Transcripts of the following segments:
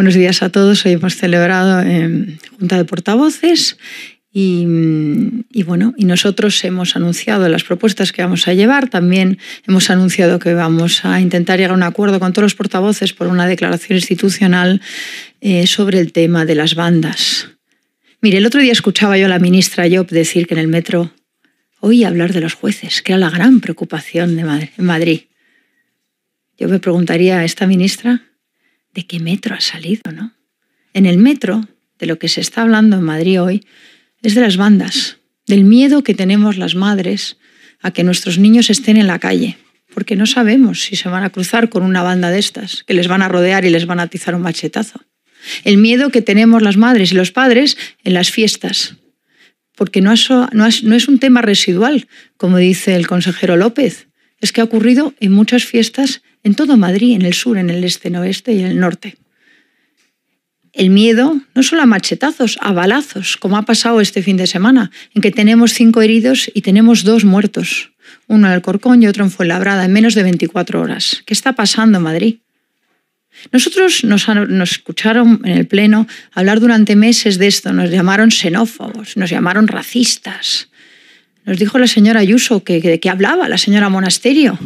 Buenos días a todos. Hoy hemos celebrado eh, Junta de Portavoces mm, y, bueno, y nosotros hemos anunciado las propuestas que vamos a llevar. También hemos anunciado que vamos a intentar llegar a un acuerdo con todos los portavoces por una declaración institucional eh, sobre el tema de las bandas. Mire, el otro día escuchaba yo a la ministra Job decir que en el metro hoy hablar de los jueces, que era la gran preocupación de en Madrid. Yo me preguntaría a esta ministra de qué metro ha salido, ¿no? En el metro, de lo que se está hablando en Madrid hoy, es de las bandas, del miedo que tenemos las madres a que nuestros niños estén en la calle, porque no sabemos si se van a cruzar con una banda de estas, que les van a rodear y les van a atizar un machetazo. El miedo que tenemos las madres y los padres en las fiestas, porque no no es un tema residual, como dice el consejero López, es que ha ocurrido en muchas fiestas en todo Madrid, en el sur, en el este, en el oeste y en el norte. El miedo no solo a machetazos, a balazos, como ha pasado este fin de semana, en que tenemos cinco heridos y tenemos dos muertos, uno en el Corcón y otro en Fuenlabrada, en menos de 24 horas. ¿Qué está pasando en Madrid? Nosotros nos, escucharon en el Pleno hablar durante meses de esto, nos llamaron xenófobos, nos llamaron racistas. Nos dijo la señora Ayuso que, hablaba la señora Monasterio,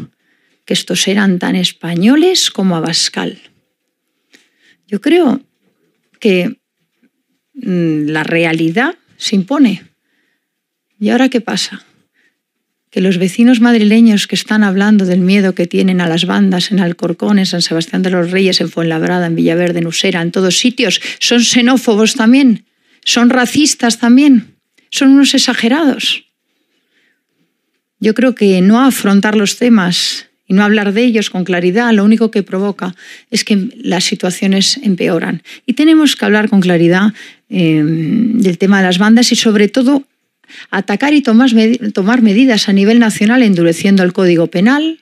que estos eran tan españoles como Abascal. Yo creo que mm, la realidad se impone. ¿Y ahora qué pasa? Que los vecinos madrileños que están hablando del miedo que tienen a las bandas en Alcorcón, en San Sebastián de los Reyes, en Fuenlabrada, en Villaverde, en Usera, en todos sitios, son xenófobos también, son racistas también, son unos exagerados. Yo creo que no afrontar los temas y no hablar de ellos con claridad lo único que provoca es que las situaciones empeoran. Y tenemos que hablar con claridad em, del tema de las bandas y sobre todo atacar y tomar, tomar medidas a nivel nacional endureciendo el Código Penal,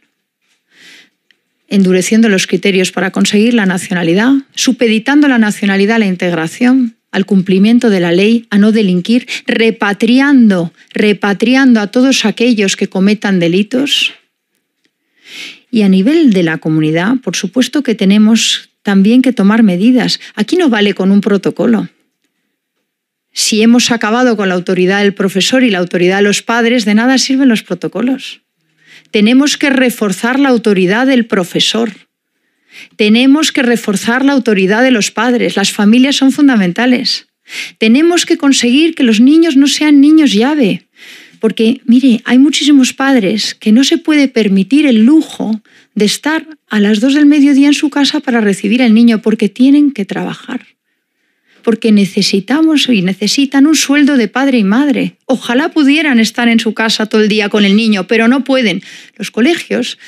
endureciendo los criterios para conseguir la nacionalidad, supeditando la nacionalidad a la integración, al cumplimiento de la ley, a no delinquir, repatriando, repatriando a todos aquellos que cometan delitos y a nivel de la comunidad, por supuesto que tenemos también que tomar medidas. Aquí no vale con un protocolo. Si hemos acabado con la autoridad del profesor y la autoridad de los padres, de nada sirven los protocolos. Tenemos que reforzar la autoridad del profesor. Tenemos que reforzar la autoridad de los padres. Las familias son fundamentales. Tenemos que conseguir que los niños no sean niños llave. Porque, mire, hay muchísimos padres que no se puede permitir el lujo de estar a las dos del mediodía en su casa para recibir al niño porque tienen que trabajar. Porque necesitamos y necesitan un sueldo de padre y madre. Ojalá pudieran estar en su casa todo el día con el niño, pero no pueden. Los colegios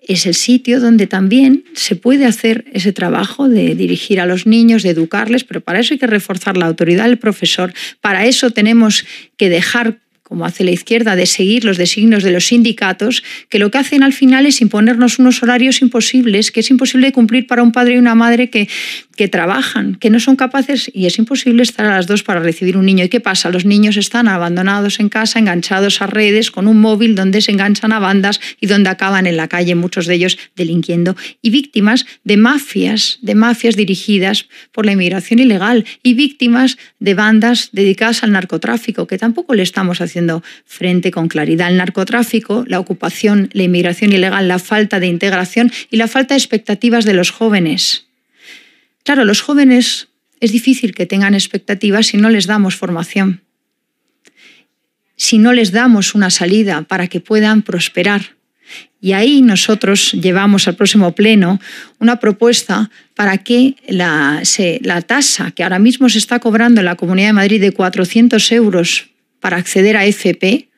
es el sitio donde también se puede hacer ese trabajo de dirigir a los niños, de educarles, pero para eso hay que reforzar la autoridad del profesor, para eso tenemos que dejar como hace la izquierda, de seguir los designios de los sindicatos, que lo que hacen al final es imponernos unos horarios imposibles, que es imposible cumplir para un padre y una madre que, que trabajan, que no son capaces y es imposible estar a las dos para recibir un niño. ¿Y qué pasa? Los niños están abandonados en casa, enganchados a redes, con un móvil donde se enganchan a bandas y donde acaban en la calle, muchos de ellos delinquiendo, y víctimas de mafias, de mafias dirigidas por la inmigración ilegal, y víctimas de bandas dedicadas al narcotráfico, que tampoco le estamos haciendo haciendo frente con claridad al narcotráfico, la ocupación, la inmigración ilegal, la falta de integración y la falta de expectativas de los jóvenes. Claro, los jóvenes es difícil que tengan expectativas si no les damos formación, si no les damos una salida para que puedan prosperar. Y ahí nosotros llevamos al próximo pleno una propuesta para que la, la tasa que ahora mismo se está cobrando en la Comunidad de Madrid de 400 euros para acceder a FP,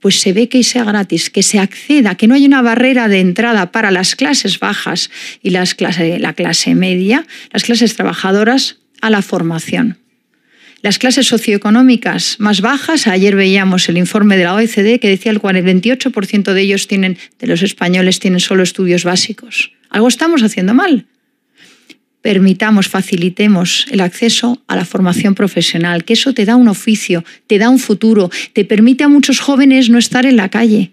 pues se ve que sea gratis, que se acceda, que no hay una barrera de entrada para las clases bajas y las clase, la clase media, las clases trabajadoras, a la formación. Las clases socioeconómicas más bajas, ayer veíamos el informe de la OECD que decía el 28% de ellos tienen, de los españoles tienen solo estudios básicos. Algo estamos haciendo mal, permitamos, facilitemos el acceso a la formación profesional, que eso te da un oficio, te da un futuro, te permite a muchos jóvenes no estar en la calle.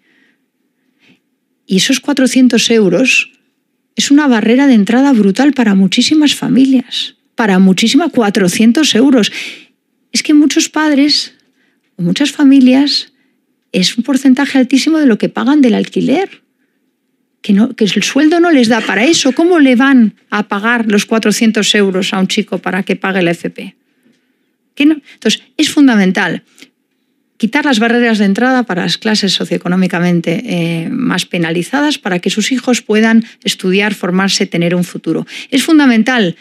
Y esos 400 euros es una barrera de entrada brutal para muchísimas familias, para muchísimas 400 euros. Es que muchos padres o muchas familias es un porcentaje altísimo de lo que pagan del alquiler que, el sueldo no les da para eso. ¿Cómo le van a pagar los 400 euros a un chico para que pague la FP? no? Entonces, es fundamental quitar las barreras de entrada para las clases socioeconómicamente eh, más penalizadas para que sus hijos puedan estudiar, formarse, tener un futuro. Es fundamental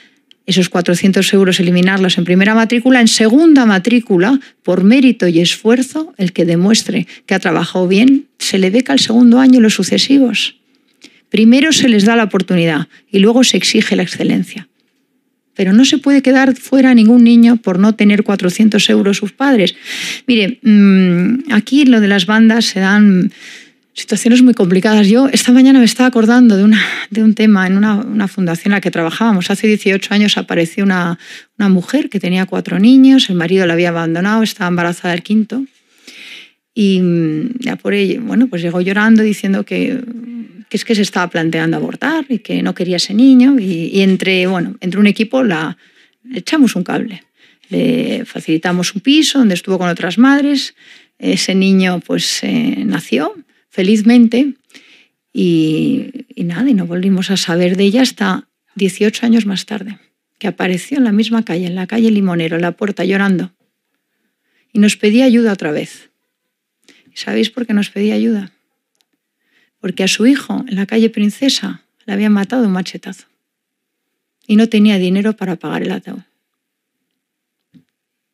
esos 400 euros eliminarlos en primera matrícula, en segunda matrícula, por mérito y esfuerzo, el que demuestre que ha trabajado bien, se le beca el segundo año y los sucesivos. Primero se les da la oportunidad y luego se exige la excelencia. Pero no se puede quedar fuera ningún niño por no tener 400 euros sus padres. Mire, mm, aquí lo de las bandas se dan situaciones muy complicadas. Yo esta mañana me estaba acordando de, de un tema en una, fundación en la que trabajábamos. Hace 18 años apareció una, una mujer que tenía cuatro niños, el marido la había abandonado, estaba embarazada del quinto y mm, ya por ello, bueno, pues llegó llorando diciendo que, que, es que se estaba planteando abortar y que no quería ese niño. Y, entre, bueno, entre un equipo la echamos un cable. Le facilitamos un piso donde estuvo con otras madres. Ese niño pues eh, nació felizmente y, y, nada, y no volvimos a saber de ella hasta 18 años más tarde, que apareció en la misma calle, en la calle Limonero, en la puerta llorando. Y nos pedía ayuda otra vez. ¿Sabéis por qué nos pedía ayuda? Porque a su hijo en la calle Princesa le habían matado un machetazo y no tenía dinero para pagar el ataúd.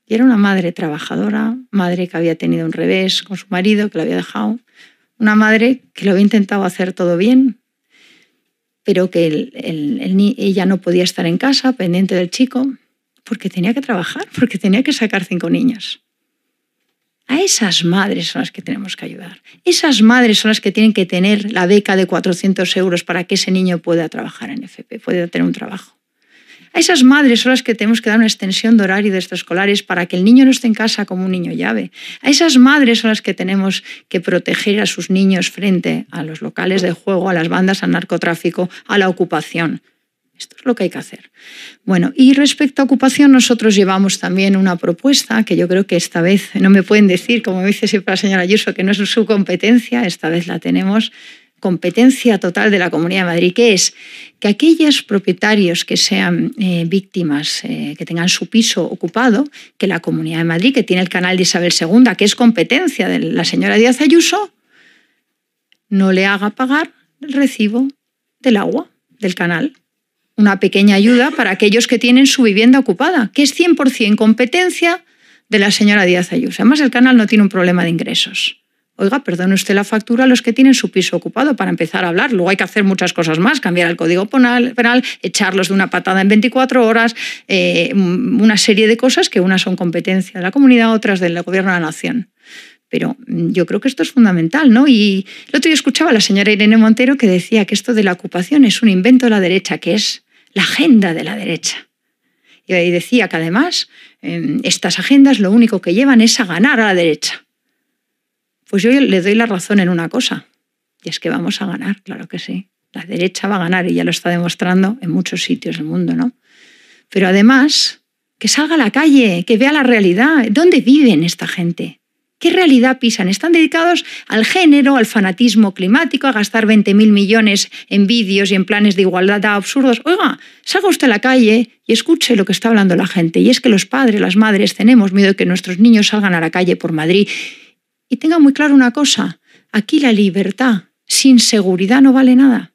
Y era una madre trabajadora, madre que había tenido un revés con su marido, que lo había dejado, una madre que lo había intentado hacer todo bien, pero que ella no podía estar en casa pendiente del chico porque tenía que trabajar, porque tenía que sacar cinco niñas. A esas madres son las que tenemos que ayudar. Esas madres son las que tienen que tener la beca de 400 euros para que ese niño pueda trabajar en FP, pueda tener un trabajo. A esas madres son las que tenemos que dar una extensión de horario de estos escolares para que el niño no esté en casa como un niño llave. A esas madres son las que tenemos que proteger a sus niños frente a los locales de juego, a las bandas, al narcotráfico, a la ocupación. Esto es lo que hay que hacer. Bueno, y respecto a ocupación, nosotros llevamos también una propuesta que yo creo que esta vez no me pueden decir, como dice siempre la señora Ayuso, que no es su competencia, esta vez la tenemos competencia total de la Comunidad de Madrid, que es que aquellos propietarios que sean eh, víctimas, eh, que tengan su piso ocupado, que la Comunidad de Madrid, que tiene el canal de Isabel II, que es competencia de la señora Díaz Ayuso, no le haga pagar el recibo del agua del canal una pequeña ayuda para aquellos que tienen su vivienda ocupada, que es 100% competencia de la señora Díaz Ayuso. Además, el canal no tiene un problema de ingresos. Oiga, perdone usted la factura a los que tienen su piso ocupado para empezar a hablar. Luego hay que hacer muchas cosas más, cambiar el código penal, echarlos de una patada en 24 horas, eh, una serie de cosas que unas son competencia de la comunidad, otras del gobierno de la nación. Pero mm, yo creo que esto es fundamental, ¿no? Y el otro día escuchaba a la señora Irene Montero que decía que esto de la ocupación es un invento de la derecha, que es la agenda de la derecha. Y decía que además em, estas agendas lo único que llevan es a ganar a la derecha. Pues yo le doy la razón en una cosa, y es que vamos a ganar, claro que sí. La derecha va a ganar y ya lo está demostrando en muchos sitios del mundo, ¿no? Pero además, que salga a la calle, que vea la realidad, dónde viven esta gente, ¿Qué realidad pisan? Están dedicados al género, al fanatismo climático, a gastar 20.000 millones en vídeos y en planes de igualdad absurdos. Oiga, salga usted a la calle y escuche lo que está hablando la gente. Y es que los padres, las madres, tenemos miedo de que nuestros niños salgan a la calle por Madrid. Y tenga muy claro una cosa, aquí la libertad sin seguridad no vale nada.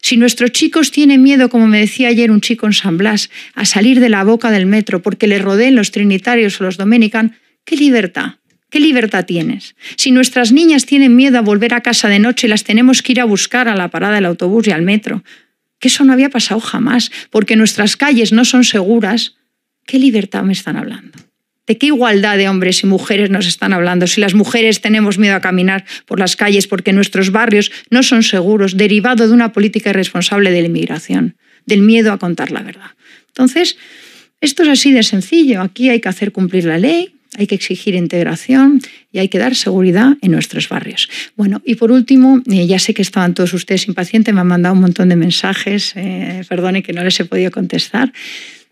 Si nuestros chicos tienen miedo, como me decía ayer un chico en San Blas, a salir de la boca del metro porque le rodeen los trinitarios o los dominican, ¿qué libertad? ¿Qué libertad tienes? Si nuestras niñas tienen miedo a volver a casa de noche y las tenemos que ir a buscar a la parada del autobús y al metro, que eso no había pasado jamás, porque nuestras calles no son seguras, ¿qué libertad me están hablando? ¿De qué igualdad de hombres y mujeres nos están hablando? Si las mujeres tenemos miedo a caminar por las calles porque nuestros barrios no son seguros, derivado de una política irresponsable de la inmigración, del miedo a contar la verdad. Entonces, esto es así de sencillo. Aquí hay que hacer cumplir la ley, hay que exigir integración y hay que dar seguridad en nuestros barrios. Bueno, y por último, eh, ya sé que estaban todos ustedes impacientes, me han mandado un montón de mensajes, eh, perdone que no les he podido contestar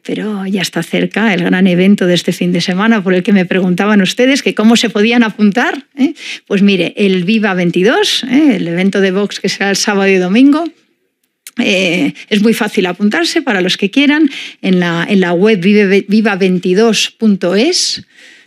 pero ya está cerca el gran evento de este fin de semana por el que me preguntaban ustedes que cómo se podían apuntar. ¿eh? Pues mire, el Viva 22, el evento de Vox que será el sábado y domingo. es muy fácil apuntarse para los que quieran en la, en la web viva22.es.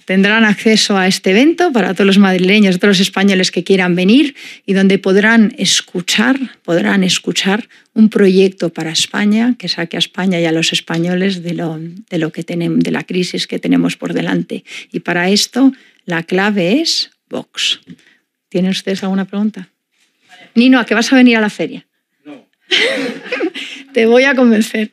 Tendrán acceso a este evento para todos los madrileños, todos los españoles que quieran venir y donde podrán escuchar, podrán escuchar un proyecto para España que saque a España y a los españoles de lo, de lo que tenemos, de la crisis que tenemos por delante. Y para esto la clave es Vox. ¿Tienen ustedes alguna pregunta? Nino, ¿a qué vas a venir a la feria? No. Te voy a convencer.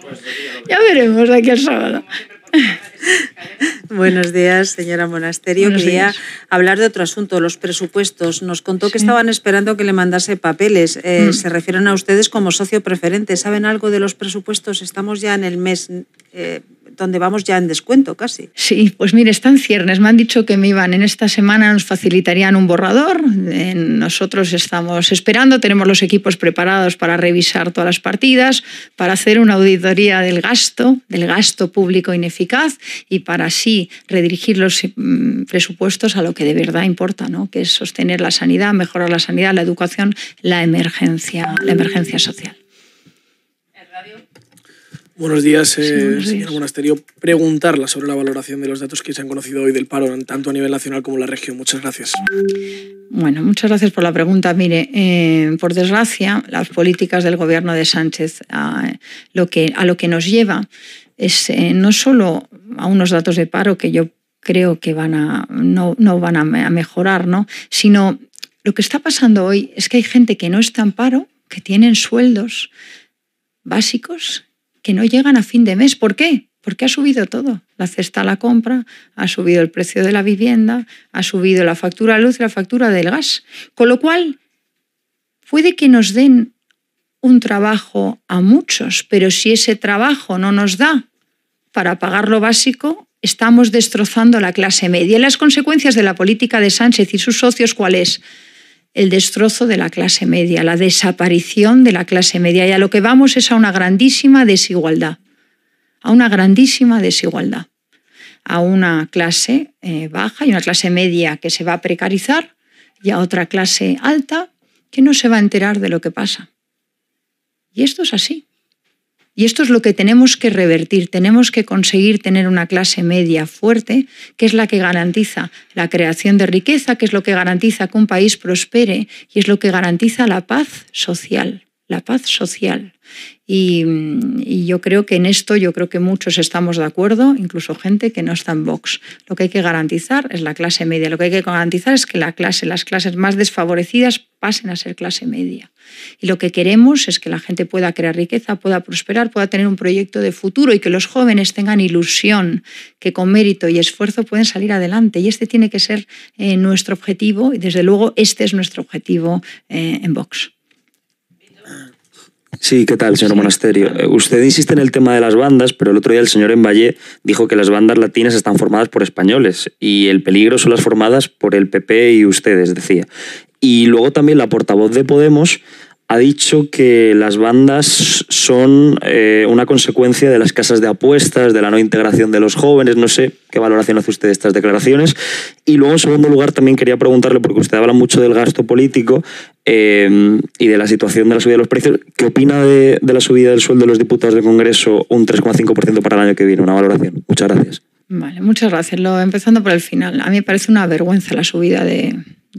Pues, ya veremos de aquí al sábado. Buenos días, señora Monasterio. Quería hablar de otro asunto, los presupuestos. Nos contó que estaban esperando que le mandase papeles. Eh, mm. Se refieren a ustedes como socio preferente. ¿Saben algo de los presupuestos? Estamos ya en el mes eh, donde vamos ya en descuento casi. Sí, pues mire, están ciernes. Me han dicho que me iban en esta semana, nos facilitarían un borrador. nosotros estamos esperando, tenemos los equipos preparados para revisar todas las partidas, para hacer una auditoría del gasto, del gasto público ineficaz y para así redirigir los mm, presupuestos a lo que de verdad importa, ¿no? que es sostener la sanidad, mejorar la sanidad, la educación, la emergencia, la emergencia social. Buenos días, eh, señor Monasterio. Preguntarla sobre la valoración de los datos que se han conocido hoy del paro, tanto a nivel nacional como en la región. Muchas gracias. Bueno, muchas gracias por la pregunta. Mire, eh, por desgracia, las políticas del gobierno de Sánchez a lo que, a lo que nos lleva es eh, no solo a unos datos de paro que yo creo que van a, no, van a mejorar, ¿no? sino lo que está pasando hoy es que hay gente que no está en paro, que tienen sueldos básicos que no llegan a fin de mes. ¿Por qué? Porque ha subido todo. La cesta a la compra, ha subido el precio de la vivienda, ha subido la factura de luz y la factura del gas. Con lo cual, puede que nos den un trabajo a muchos, pero si ese trabajo no nos da para pagar lo básico, estamos destrozando la clase media. ¿Y las consecuencias de la política de Sánchez y sus socios cuál es? el destrozo de la clase media, la desaparición de la clase media. Y a lo que vamos es a una grandísima desigualdad, a una grandísima desigualdad, a una clase eh, baja y una clase media que se va a precarizar y a otra clase alta que no se va a enterar de lo que pasa. Y esto es así. Y esto es lo que tenemos que revertir. Tenemos que conseguir tener una clase media fuerte, que es la que garantiza la creación de riqueza, que es lo que garantiza que un país prospere y es lo que garantiza la paz social la paz social. Mm, y, yo creo que en esto yo creo que muchos estamos de acuerdo, incluso gente que no está en Vox. Lo que hay que garantizar es la clase media. Lo que hay que garantizar es que la clase, las clases más desfavorecidas pasen a ser clase media. Y lo que queremos es que la gente pueda crear riqueza, pueda prosperar, pueda tener un proyecto de futuro y que los jóvenes tengan ilusión, que con mérito y esfuerzo pueden salir adelante. Y este tiene que ser eh, nuestro objetivo y desde luego este es nuestro objetivo eh, en Vox. Sí, ¿qué tal, señor Monasterio? Eh, usted insiste en el tema de las bandas, pero el otro día el señor En valle dijo que las bandas latinas están formadas por españoles y el peligro son las formadas por el PP y ustedes, decía. Y luego también la portavoz de Podemos ha dicho que las bandas son eh, una consecuencia de las casas de apuestas, de la no integración de los jóvenes, no sé qué valoración hace usted de estas declaraciones. Y luego, en segundo lugar, también quería preguntarle, porque usted habla mucho del gasto político eh, y de la situación de la subida de los precios, ¿qué opina de, la subida del sueldo de los diputados del Congreso un 3,5% para el año que viene? Una valoración. Muchas gracias. Vale, muchas gracias. Lo, empezando por el final. A mí me parece una vergüenza la subida de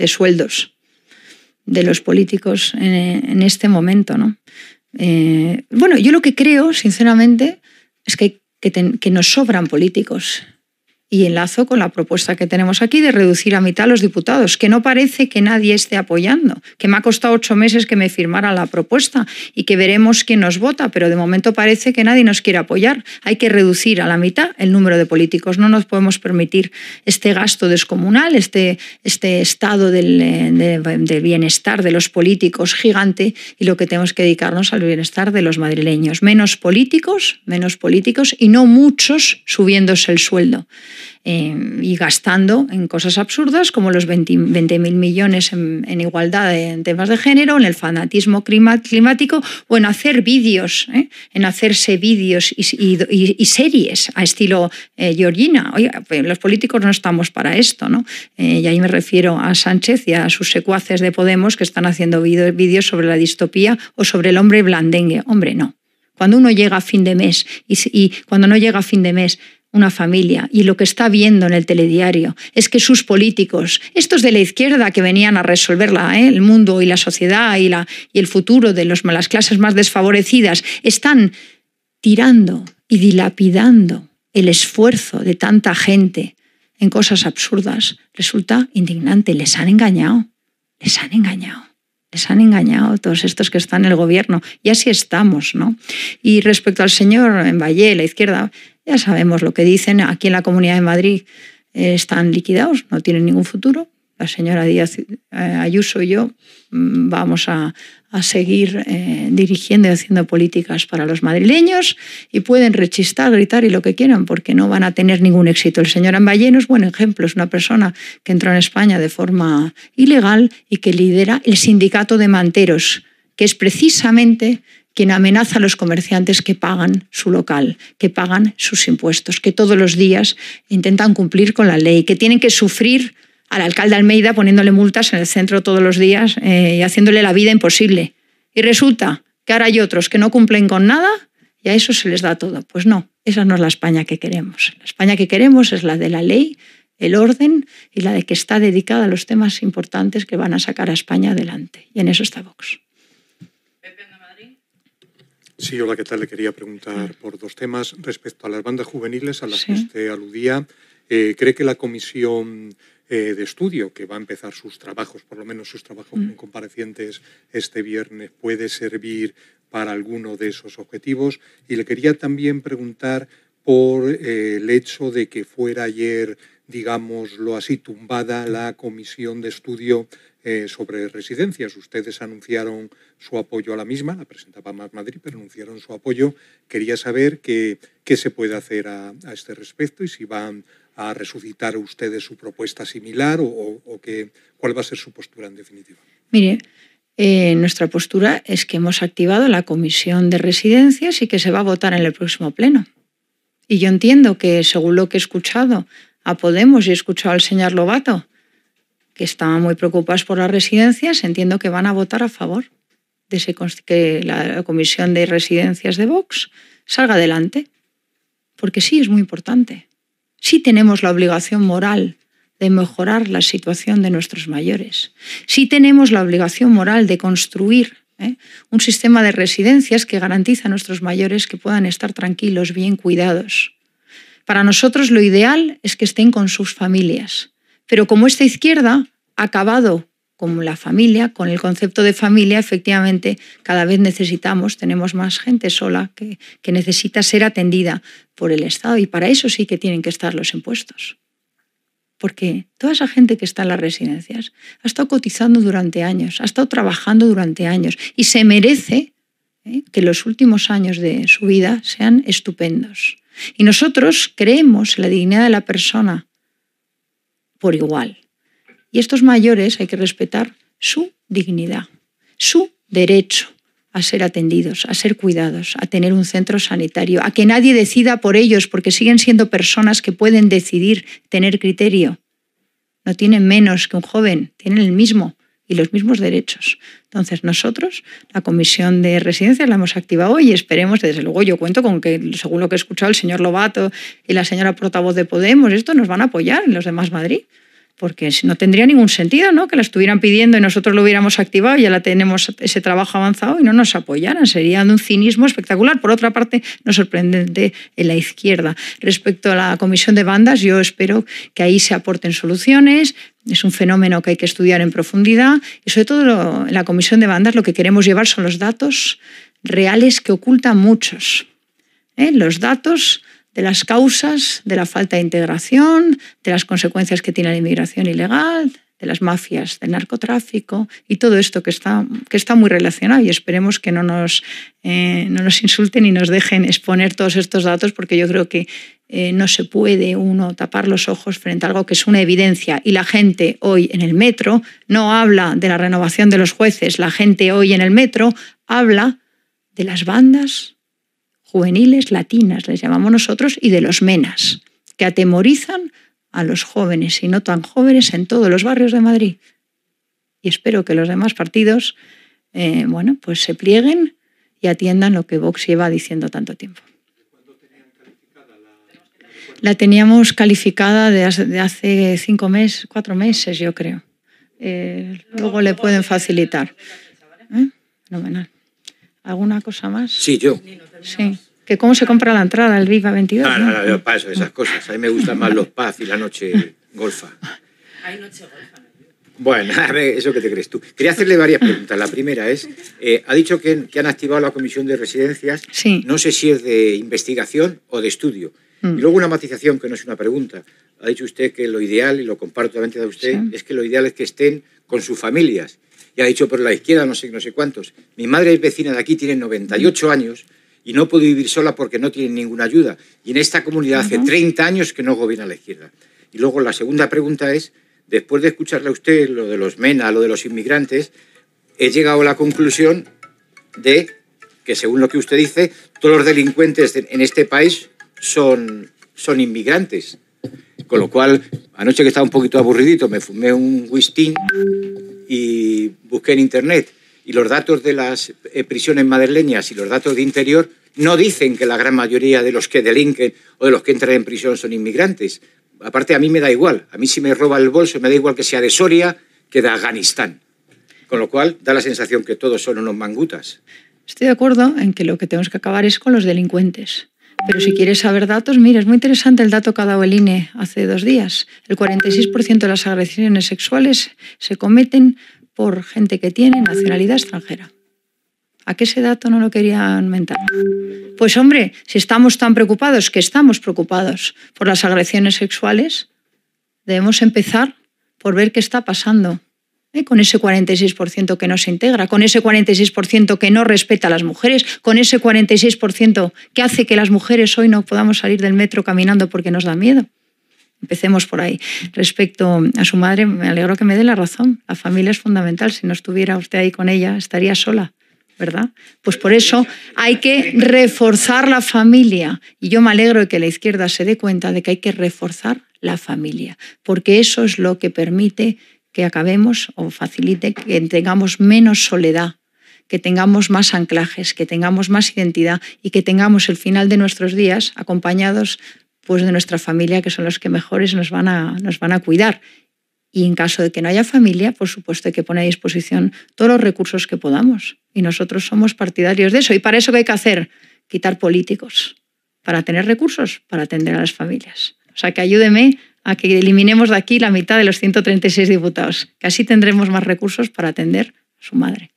sueldos de los políticos en, este momento. ¿no? Eh, bueno, yo lo que creo, sinceramente, es que, que nos sobran políticos y enlazo con la propuesta que tenemos aquí de reducir a mitad los diputados, que no parece que nadie esté apoyando, que me ha costado ocho meses que me firmara la propuesta y que veremos quién nos vota, pero de momento parece que nadie nos quiere apoyar. Hay que reducir a la mitad el número de políticos. No nos podemos permitir este gasto descomunal, este, este estado del, eh, bienestar de los políticos gigante y lo que tenemos que dedicarnos al bienestar de los madrileños. Menos políticos, menos políticos y no muchos subiéndose el sueldo. Em, y gastando en cosas absurdas como los 20.000 millones en, igualdad en temas de género, en el fanatismo climático o en hacer vídeos, ¿eh? en hacerse vídeos y, series a estilo eh, Georgina. Pues, los políticos no estamos para esto, ¿no? Eh, y ahí me refiero a Sánchez y a sus secuaces de Podemos que están haciendo vídeos sobre la distopía o sobre el hombre blandengue. Hombre, no. Cuando uno llega a fin de mes y cuando no llega a fin de mes una familia y lo que está viendo en el telediario es que sus políticos, estos de la izquierda que venían a resolver ¿eh? el mundo y la sociedad y, la, y el futuro de las clases más desfavorecidas, están tirando y dilapidando el esfuerzo de tanta gente en cosas absurdas. Resulta indignante, les han engañado, les han engañado. Les han engañado todos estos que están en el gobierno. Y así estamos, ¿no? Y respecto al señor en Valle, la izquierda, ya sabemos lo que dicen aquí en la Comunidad de Madrid, eh, están liquidados, no tienen ningún futuro. La señora Díaz eh, Ayuso y yo mm, vamos a, seguir eh, dirigiendo y haciendo políticas para los madrileños y pueden rechistar, gritar y lo que quieran porque no van a tener ningún éxito. El señor Amballeno es buen ejemplo, es una persona que entró en España de forma ilegal y que lidera el sindicato de manteros, que es precisamente quien amenaza a los comerciantes que pagan su local, que pagan sus impuestos, que todos los días intentan cumplir con la ley, que tienen que sufrir al alcalde Almeida poniéndole multas en el centro todos los días eh, y haciéndole la vida imposible. Y resulta que ahora hay otros que no cumplen con nada y a eso se les da todo. Pues no, esa no es la España que queremos. La España que queremos es la de la ley, el orden y la de que está dedicada a los temas importantes que van a sacar a España adelante. Y en eso está Vox. Sí, hola, ¿qué tal? Le quería preguntar por dos temas. Respecto a las bandas juveniles a las que usted aludía, eh, ¿cree que la comisión eh, de estudio que va a empezar sus trabajos, por lo menos sus trabajos mm. comparecientes este viernes, puede servir para alguno de esos objetivos? Y le quería también preguntar por eh, el hecho de que fuera ayer, digámoslo así, tumbada la comisión de estudio eh, sobre residencias. Ustedes anunciaron su apoyo a la misma, la presentaba más Madrid, pero anunciaron su apoyo. Quería saber qué se puede hacer a, este respecto y si van a resucitar ustedes su propuesta similar o, cuál va a ser su postura en definitiva. Mire, eh, nuestra postura es que hemos activado la comisión de residencias y que se va a votar en el próximo pleno. Y yo entiendo que, según lo que he escuchado a Podemos y he escuchado al señor Lobato, que estaban muy preocupadas por las residencias, entiendo que van a votar a favor de que la Comisión de Residencias de Vox salga adelante. Porque sí, es muy importante. Sí tenemos la obligación moral de mejorar la situación de nuestros mayores. Sí tenemos la obligación moral de construir ¿eh? un sistema de residencias que garantice a nuestros mayores que puedan estar tranquilos, bien cuidados. Para nosotros lo ideal es que estén con sus familias, pero como esta izquierda ha acabado con la familia, con el concepto de familia, efectivamente, cada vez necesitamos, tenemos más gente sola que, necesita ser atendida por el Estado y para eso sí que tienen que estar los impuestos. Porque toda esa gente que está en las residencias ha estado cotizando durante años, ha estado trabajando durante años y se merece ¿eh? que los últimos años de su vida sean estupendos. Y nosotros creemos en la dignidad de la persona por igual. Y estos mayores hay que respetar su dignidad, su derecho a ser atendidos, a ser cuidados, a tener un centro sanitario, a que nadie decida por ellos, porque siguen siendo personas que pueden decidir, tener criterio. No tienen menos que un joven, tienen el mismo y los mismos derechos. Entonces, nosotros la comisión de residencias la hemos activado y esperemos, desde luego yo cuento con que, según lo que he escuchado el señor Lobato y la señora portavoz de Podemos, esto nos van a apoyar en los demás Madrid porque no tendría ningún sentido ¿no? que la estuvieran pidiendo y nosotros lo hubiéramos activado, y ya la tenemos ese trabajo avanzado y no nos apoyaran. Sería un cinismo espectacular. Por otra parte, no sorprendente en la izquierda. Respecto a la comisión de bandas, yo espero que ahí se aporten soluciones. Es un fenómeno que hay que estudiar en profundidad y sobre todo en la comisión de bandas lo que queremos llevar son los datos reales que ocultan muchos. ¿eh? Los datos de las causas de la falta de integración, de las consecuencias que tiene la inmigración ilegal, de las mafias, del narcotráfico y todo esto que está, que está muy relacionado y esperemos que no nos, eh, no nos insulten y nos dejen exponer todos estos datos porque yo creo que eh, no se puede uno tapar los ojos frente a algo que es una evidencia y la gente hoy en el metro no habla de la renovación de los jueces, la gente hoy en el metro habla de las bandas juveniles latinas, les llamamos nosotros, y de los menas, que atemorizan a los jóvenes y no tan jóvenes en todos los barrios de Madrid. Y espero que los demás partidos, eh, bueno, pues se plieguen y atiendan lo que Vox lleva diciendo tanto tiempo. La teníamos calificada de hace cinco meses, cuatro meses, yo creo. Eh, luego le pueden facilitar. ¿Eh? Fenomenal. ¿Alguna cosa más? Sí, yo. Sí. ¿Que ¿Cómo se compra la entrada al Viva 22? Ah, no, no, no, para eso, esas cosas. A mí me gustan más los paz y la noche golfa. Hay noche golfa. Bueno, eso que te crees tú. Quería hacerle varias preguntas. La primera es, eh, ha dicho que, han activado la comisión de residencias. Sí. No sé si es de investigación o de estudio. Mm. Y luego una matización que no es una pregunta. Ha dicho usted que lo ideal, y lo comparto totalmente de usted, es que lo ideal es que estén con sus familias ha dicho, por la izquierda no sé, no sé cuántos. Mi madre es vecina de aquí, tiene 98 años y no puede vivir sola porque no tiene ninguna ayuda. Y en esta comunidad hace 30 años que no gobierna la izquierda. Y luego la segunda pregunta es, después de escucharle a usted lo de los MENA, lo de los inmigrantes, he llegado a la conclusión de que, según lo que usted dice, todos los delincuentes en este país son, son inmigrantes. Con lo cual, anoche que estaba un poquito aburridito, me fumé un whisky y busqué en Internet y los datos de las eh, prisiones madrileñas y los datos de interior no dicen que la gran mayoría de los que delinquen o de los que entran en prisión son inmigrantes. Aparte, a mí me da igual. A mí si me roba el bolso, me da igual que sea de Soria que de Afganistán. Con lo cual, da la sensación que todos son unos mangutas. Estoy de acuerdo en que lo que tenemos que acabar es con los delincuentes. Pero si quieres saber datos, mira, es muy interesante el dato que ha dado el INE hace dos días. El 46% de las agresiones sexuales se cometen por gente que tiene nacionalidad extranjera. ¿A qué ese dato no lo querían mentar? Pues hombre, si estamos tan preocupados, que estamos preocupados por las agresiones sexuales, debemos empezar por ver qué está pasando ¿eh? con ese 46% que no se integra, con ese 46% que no respeta a las mujeres, con ese 46% que hace que las mujeres hoy no podamos salir del metro caminando porque nos da miedo. Empecemos por ahí. Respecto a su madre, me alegro que me dé la razón. La familia es fundamental. Si no estuviera usted ahí con ella, estaría sola. ¿verdad? Pues por eso hay que reforzar la familia. Y yo me alegro de que la izquierda se dé cuenta de que hay que reforzar la familia, porque eso es lo que permite que acabemos o facilite que tengamos menos soledad, que tengamos más anclajes, que tengamos más identidad y que tengamos el final de nuestros días acompañados pues de nuestra familia, que son los que mejores nos van a, nos van a cuidar. Y en caso de que no haya familia, por supuesto hay que poner a disposición todos los recursos que podamos. Y nosotros somos partidarios de eso. ¿Y para eso qué hay que hacer? Quitar políticos, para tener recursos, para atender a las familias. O sea, que ayúdeme a que eliminemos de aquí la mitad de los 136 diputados, que así tendremos más recursos para atender a su madre.